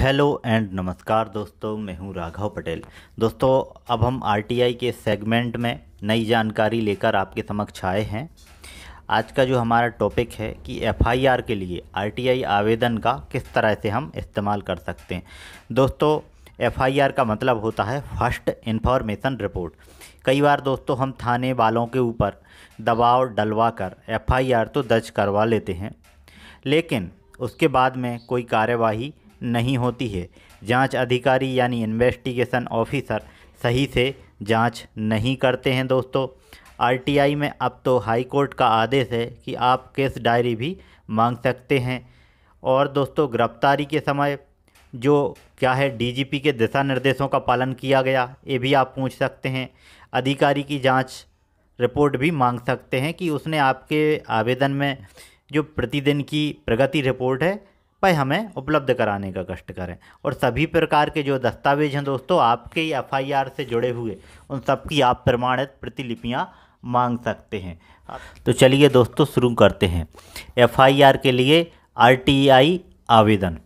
hello and नमस्कार दोस्तों मैं हूं राघव पटेल दोस्तों अब हम आरटीआई के सेगमेंट में नई जानकारी लेकर आपके समक्ष आए हैं आज का जो हमारा टॉपिक है कि एफआईआर के लिए आरटीआई आवेदन का किस तरह से हम इस्तेमाल कर सकते हैं दोस्तों एफआईआर का मतलब होता है फर्स्ट इन्फॉर्मेशन रिपोर्ट कई बार दोस्तों हम थाने वालों के ऊपर दबाव डलवा कर एफ तो दर्ज करवा लेते हैं लेकिन उसके बाद में कोई कार्यवाही नहीं होती है जांच अधिकारी यानी इन्वेस्टिगेशन ऑफिसर सही से जांच नहीं करते हैं दोस्तों आरटीआई में अब तो हाई कोर्ट का आदेश है कि आप केस डायरी भी मांग सकते हैं और दोस्तों गिरफ्तारी के समय जो क्या है डीजीपी के दिशा निर्देशों का पालन किया गया ये भी आप पूछ सकते हैं अधिकारी की जांच रिपोर्ट भी मांग सकते हैं कि उसने आपके आवेदन में जो प्रतिदिन की प्रगति रिपोर्ट है पर हमें उपलब्ध कराने का कष्ट करें और सभी प्रकार के जो दस्तावेज हैं दोस्तों आपके एफ आई आर से जुड़े हुए उन सबकी आप प्रमाणित प्रतिलिपियाँ मांग सकते हैं तो चलिए दोस्तों शुरू करते हैं एफ आई आर के लिए आर टी आई आवेदन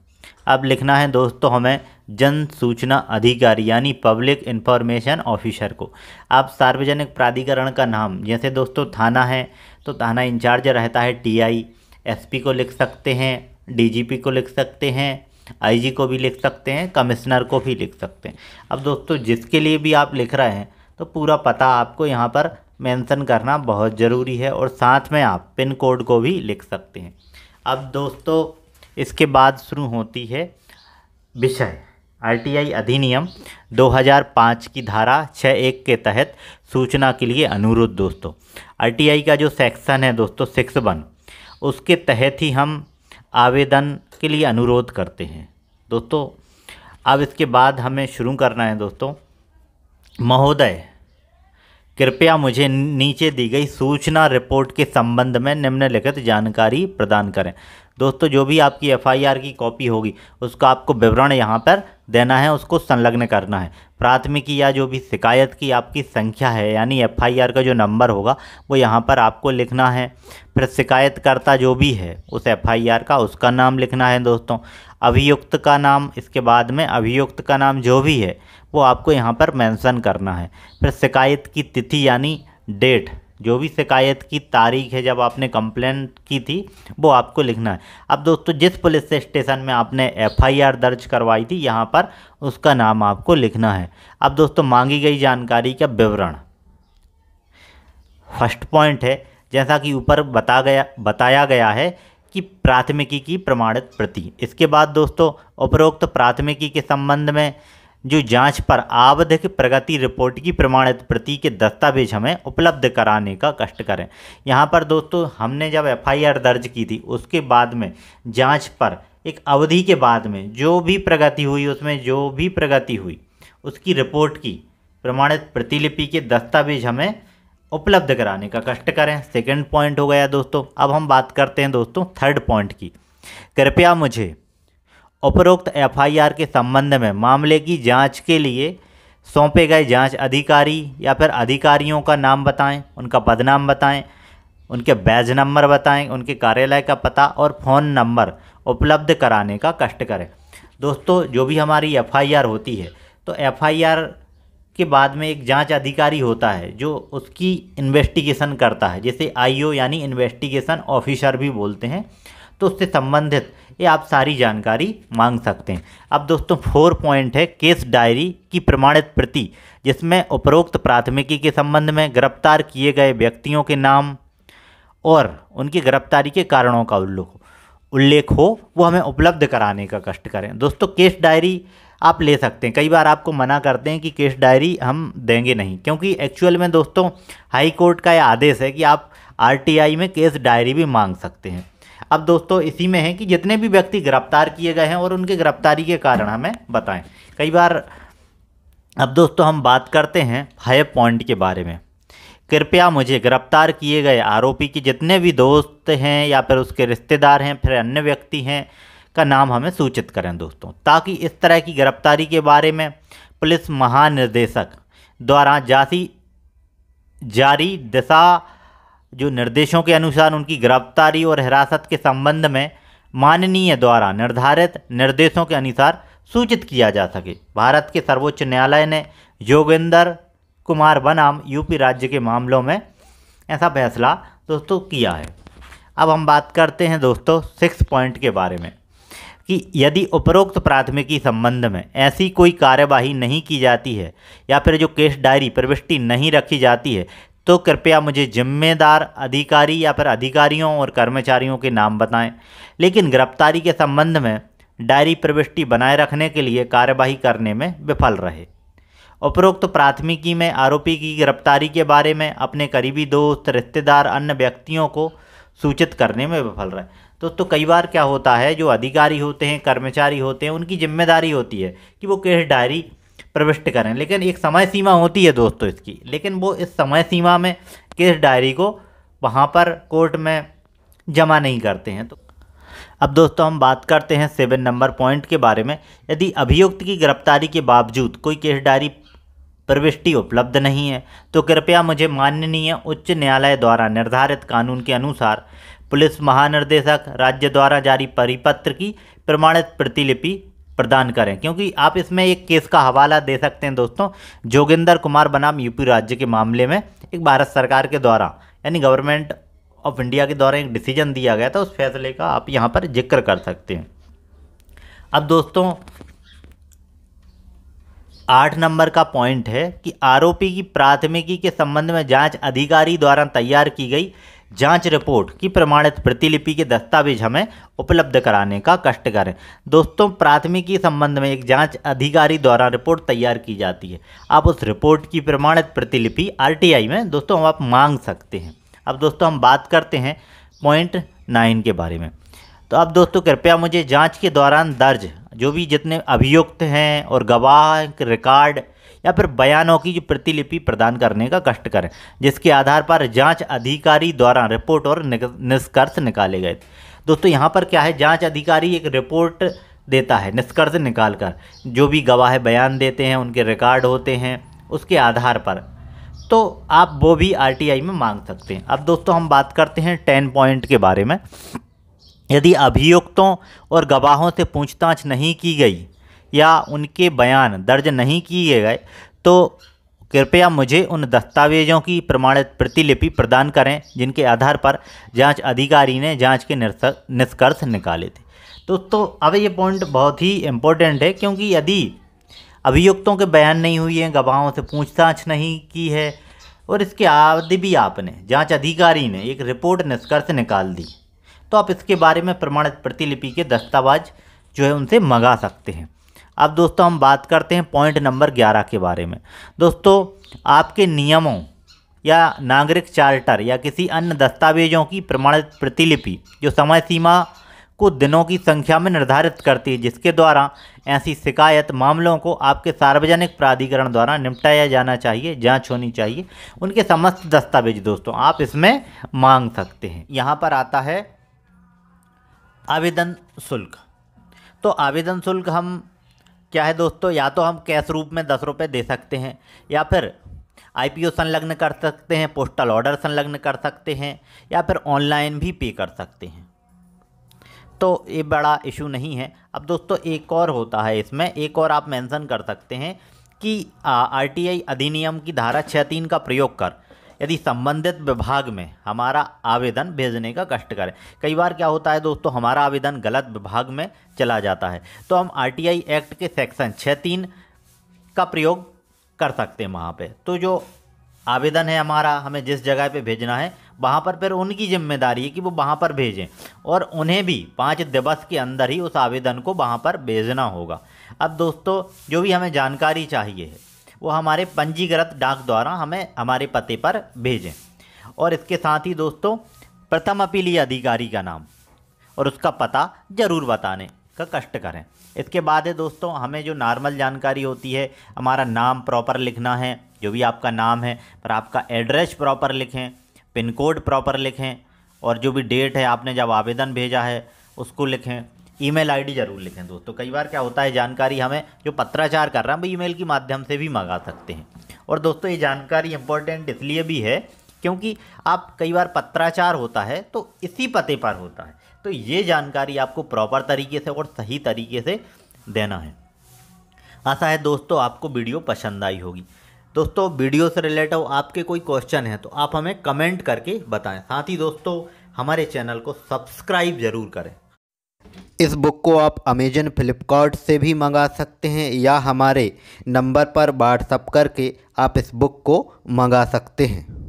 अब लिखना है दोस्तों हमें जन सूचना अधिकारी यानी पब्लिक इन्फॉर्मेशन ऑफिसर को आप सार्वजनिक प्राधिकरण का नाम जैसे दोस्तों थाना है तो थाना इंचार्ज रहता है टीआई एसपी को लिख सकते हैं डीजीपी को लिख सकते हैं आईजी को भी लिख सकते हैं कमिश्नर को भी लिख सकते हैं अब दोस्तों जिसके लिए भी आप लिख रहे हैं तो पूरा पता आपको यहाँ पर मेंशन करना बहुत ज़रूरी है और साथ में आप पिन कोड को भी लिख सकते हैं अब दोस्तों इसके बाद शुरू होती है विषय आरटीआई अधिनियम 2005 की धारा छः एक के तहत सूचना के लिए अनुरोध दोस्तों आरटीआई का जो सेक्शन है दोस्तों सिक्स वन उसके तहत ही हम आवेदन के लिए अनुरोध करते हैं दोस्तों अब इसके बाद हमें शुरू करना है दोस्तों महोदय कृपया मुझे नीचे दी गई सूचना रिपोर्ट के संबंध में निम्नलिखित जानकारी प्रदान करें दोस्तों जो भी आपकी एफआईआर की कॉपी होगी उसका आपको विवरण यहाँ पर देना है उसको संलग्न करना है प्राथमिकी या जो भी शिकायत की आपकी संख्या है यानी एफआईआर का जो नंबर होगा वो यहाँ पर आपको लिखना है फिर शिकायतकर्ता जो भी है उस एफआईआर का उसका नाम लिखना है दोस्तों अभियुक्त का नाम इसके बाद में अभियुक्त का नाम जो भी है वो आपको यहाँ पर मेंशन करना है फिर शिकायत की तिथि यानी डेट जो भी शिकायत की तारीख है जब आपने कंप्लेन की थी वो आपको लिखना है अब दोस्तों जिस पुलिस स्टेशन में आपने एफआईआर दर्ज करवाई थी यहाँ पर उसका नाम आपको लिखना है अब दोस्तों मांगी गई जानकारी का विवरण फर्स्ट पॉइंट है जैसा कि ऊपर बता गया बताया गया है कि प्राथमिकी की प्रमाणित प्रति इसके बाद दोस्तों उपरोक्त प्राथमिकी के संबंध में जो जांच पर आवधिक प्रगति रिपोर्ट की प्रमाणित प्रति के दस्तावेज हमें उपलब्ध कराने का कष्ट करें यहाँ पर दोस्तों हमने जब एफआईआर दर्ज की थी उसके बाद में जांच पर एक अवधि के बाद में जो भी प्रगति हुई उसमें जो भी प्रगति हुई उसकी रिपोर्ट की प्रमाणित प्रतिलिपि के दस्तावेज हमें उपलब्ध कराने का कष्ट करें सेकंड पॉइंट हो गया दोस्तों अब हम बात करते हैं दोस्तों थर्ड पॉइंट की कृपया मुझे उपरोक्त एफआईआर के संबंध में मामले की जांच के लिए सौंपे गए जांच अधिकारी या फिर अधिकारियों का नाम बताएं उनका पदनाम बताएं उनके बैज नंबर बताएं उनके कार्यालय का पता और फ़ोन नंबर उपलब्ध कराने का कष्ट करें दोस्तों जो भी हमारी एफआईआर होती है तो एफआईआर के बाद में एक जांच अधिकारी होता है जो उसकी इन्वेस्टिगेशन करता है जिसे आईओ यानी इन्वेस्टिगेशन ऑफिसर भी बोलते हैं तो उससे संबंधित ये आप सारी जानकारी मांग सकते हैं अब दोस्तों फोर पॉइंट है केस डायरी की प्रमाणित प्रति जिसमें उपरोक्त प्राथमिकी के संबंध में गिरफ्तार किए गए व्यक्तियों के नाम और उनकी गिरफ्तारी के कारणों का उल्लेख उल्लेख हो वो हमें उपलब्ध कराने का कष्ट करें दोस्तों केस डायरी आप ले सकते हैं कई बार आपको मना करते हैं कि केस डायरी हम देंगे नहीं क्योंकि एक्चुअल में दोस्तों हाई कोर्ट का यह आदेश है कि आप आरटीआई में केस डायरी भी मांग सकते हैं अब दोस्तों इसी में है कि जितने भी व्यक्ति गिरफ्तार किए गए हैं और उनके गिरफ्तारी के कारण हमें बताएं कई बार अब दोस्तों हम बात करते हैं फाइव पॉइंट के बारे में कृपया मुझे गिरफ्तार किए गए आरोपी के जितने भी दोस्त हैं या फिर उसके रिश्तेदार हैं फिर अन्य व्यक्ति हैं का नाम हमें सूचित करें दोस्तों ताकि इस तरह की गिरफ्तारी के बारे में पुलिस महानिर्देशक द्वारा जासी जारी दिशा जो निर्देशों के अनुसार उनकी गिरफ्तारी और हिरासत के संबंध में माननीय द्वारा निर्धारित निर्देशों के अनुसार सूचित किया जा सके भारत के सर्वोच्च न्यायालय ने योगेंद्र कुमार बनाम यूपी राज्य के मामलों में ऐसा फैसला दोस्तों किया है अब हम बात करते हैं दोस्तों सिक्स पॉइंट के बारे में कि यदि उपरोक्त प्राथमिकी संबंध में ऐसी कोई कार्यवाही नहीं की जाती है या फिर जो केस डायरी प्रविष्टि नहीं रखी जाती है तो कृपया मुझे जिम्मेदार अधिकारी या फिर अधिकारियों और कर्मचारियों के नाम बताएं लेकिन गिरफ्तारी के संबंध में डायरी प्रविष्टि बनाए रखने के लिए कार्यवाही करने में विफल रहे उपरोक्त प्राथमिकी में आरोपी की गिरफ्तारी के बारे में अपने करीबी दोस्त रिश्तेदार अन्य व्यक्तियों को सूचित करने में विफल रहे दोस्तों तो कई बार क्या होता है जो अधिकारी होते हैं कर्मचारी होते हैं उनकी जिम्मेदारी होती है कि वो केस डायरी प्रविष्ट करें लेकिन एक समय सीमा होती है दोस्तों इसकी लेकिन वो इस समय सीमा में केस डायरी को वहाँ पर कोर्ट में जमा नहीं करते हैं तो अब दोस्तों हम बात करते हैं सेवन नंबर पॉइंट के बारे में यदि अभियुक्त की गिरफ्तारी के बावजूद कोई केस डायरी प्रविष्टि उपलब्ध नहीं है तो कृपया मुझे माननीय उच्च न्यायालय द्वारा निर्धारित कानून के अनुसार पुलिस महानिर्देशक राज्य द्वारा जारी परिपत्र की प्रमाणित प्रतिलिपि प्रदान करें क्योंकि आप इसमें एक केस का हवाला दे सकते हैं दोस्तों जोगिंदर कुमार बनाम यूपी राज्य के मामले में एक भारत सरकार के द्वारा यानी गवर्नमेंट ऑफ इंडिया के द्वारा एक डिसीजन दिया गया था उस फैसले का आप यहाँ पर जिक्र कर सकते हैं अब दोस्तों आठ नंबर का पॉइंट है कि आरोपी की प्राथमिकी के संबंध में जांच अधिकारी द्वारा तैयार की गई जांच रिपोर्ट की प्रमाणित प्रतिलिपि के दस्तावेज हमें उपलब्ध कराने का कष्ट करें दोस्तों प्राथमिकी संबंध में एक जांच अधिकारी द्वारा रिपोर्ट तैयार की जाती है आप उस रिपोर्ट की प्रमाणित प्रतिलिपि आरटीआई में दोस्तों आप मांग सकते हैं अब दोस्तों हम बात करते हैं पॉइंट नाइन के बारे में तो अब दोस्तों कृपया मुझे जाँच के दौरान दर्ज जो भी जितने अभियुक्त हैं और गवाह रिकॉर्ड या फिर बयानों की प्रतिलिपि प्रदान करने का कष्ट करें जिसके आधार पर जांच अधिकारी द्वारा रिपोर्ट और निष्कर्ष निकाले गए दोस्तों यहाँ पर क्या है जाँच अधिकारी एक रिपोर्ट देता है निष्कर्ष निकाल कर जो भी गवाह बयान देते हैं उनके रिकॉर्ड होते हैं उसके आधार पर तो आप वो भी आरटीआई में मांग सकते हैं अब दोस्तों हम बात करते हैं टेन पॉइंट के बारे में यदि अभियुक्तों और गवाहों से पूछताछ नहीं की गई या उनके बयान दर्ज नहीं किए गए तो कृपया मुझे उन दस्तावेजों की प्रमाणित प्रतिलिपि प्रदान करें जिनके आधार पर जांच अधिकारी ने जांच के निष्कर्ष निकाले थे तो तो अब ये पॉइंट बहुत ही इम्पोर्टेंट है क्योंकि यदि अभियुक्तों के बयान नहीं हुई हैं गवाहों से पूछताछ नहीं की है और इसके आदि भी आपने जांच अधिकारी ने एक रिपोर्ट निष्कर्ष निकाल दी तो आप इसके बारे में प्रमाणित प्रतिलिपि के दस्तावेज जो है उनसे मंगा सकते हैं अब दोस्तों हम बात करते हैं पॉइंट नंबर ग्यारह के बारे में दोस्तों आपके नियमों या नागरिक चार्टर या किसी अन्य दस्तावेजों की प्रमाणित प्रतिलिपि जो समय सीमा को दिनों की संख्या में निर्धारित करती है जिसके द्वारा ऐसी शिकायत मामलों को आपके सार्वजनिक प्राधिकरण द्वारा निपटाया जाना चाहिए जांच होनी चाहिए उनके समस्त दस्तावेज दोस्तों आप इसमें मांग सकते हैं यहाँ पर आता है आवेदन शुल्क तो आवेदन शुल्क हम क्या है दोस्तों या तो हम कैश रूप में दस रुपये दे सकते हैं या फिर आई ओ संलग्न कर सकते हैं पोस्टल ऑर्डर संलग्न कर सकते हैं या फिर ऑनलाइन भी पे कर सकते हैं तो ये बड़ा इशू नहीं है अब दोस्तों एक और होता है इसमें एक और आप मेंशन कर सकते हैं कि आरटीआई अधिनियम की धारा छः तीन का प्रयोग कर यदि संबंधित विभाग में हमारा आवेदन भेजने का कष्ट करें कई बार क्या होता है दोस्तों हमारा आवेदन गलत विभाग में चला जाता है तो हम आरटीआई एक्ट के सेक्शन छः तीन का प्रयोग कर सकते हैं वहाँ पे तो जो आवेदन है हमारा हमें जिस जगह पे भेजना है वहाँ पर फिर उनकी जिम्मेदारी है कि वो वहाँ पर भेजें और उन्हें भी पाँच दिवस के अंदर ही उस आवेदन को वहाँ पर भेजना होगा अब दोस्तों जो भी हमें जानकारी चाहिए वो हमारे पंजीकृत डाक द्वारा हमें हमारे पते पर भेजें और इसके साथ ही दोस्तों प्रथम अपीलीय अधिकारी का नाम और उसका पता ज़रूर बताने का कष्ट करें इसके बाद है दोस्तों हमें जो नॉर्मल जानकारी होती है हमारा नाम प्रॉपर लिखना है जो भी आपका नाम है पर आपका एड्रेस प्रॉपर लिखें पिन कोड प्रॉपर लिखें और जो भी डेट है आपने जब आवेदन भेजा है उसको लिखें ईमेल आईडी जरूर लिखें दोस्तों कई बार क्या होता है जानकारी हमें जो पत्राचार कर रहा है हम ईमेल के माध्यम से भी मंगा सकते हैं और दोस्तों ये जानकारी इंपॉर्टेंट इसलिए भी है क्योंकि आप कई बार पत्राचार होता है तो इसी पते पर होता है तो ये जानकारी आपको प्रॉपर तरीके से और सही तरीके से देना है आशा है दोस्तों आपको वीडियो पसंद आई होगी दोस्तों वीडियो से रिलेटेड आपके कोई क्वेश्चन है तो आप हमें कमेंट करके बताएं साथ ही दोस्तों हमारे चैनल को सब्सक्राइब ज़रूर करें इस बुक को आप अमेजन फ्लिपकार्ट से भी मंगा सकते हैं या हमारे नंबर पर व्हाट्सअप करके आप इस बुक को मंगा सकते हैं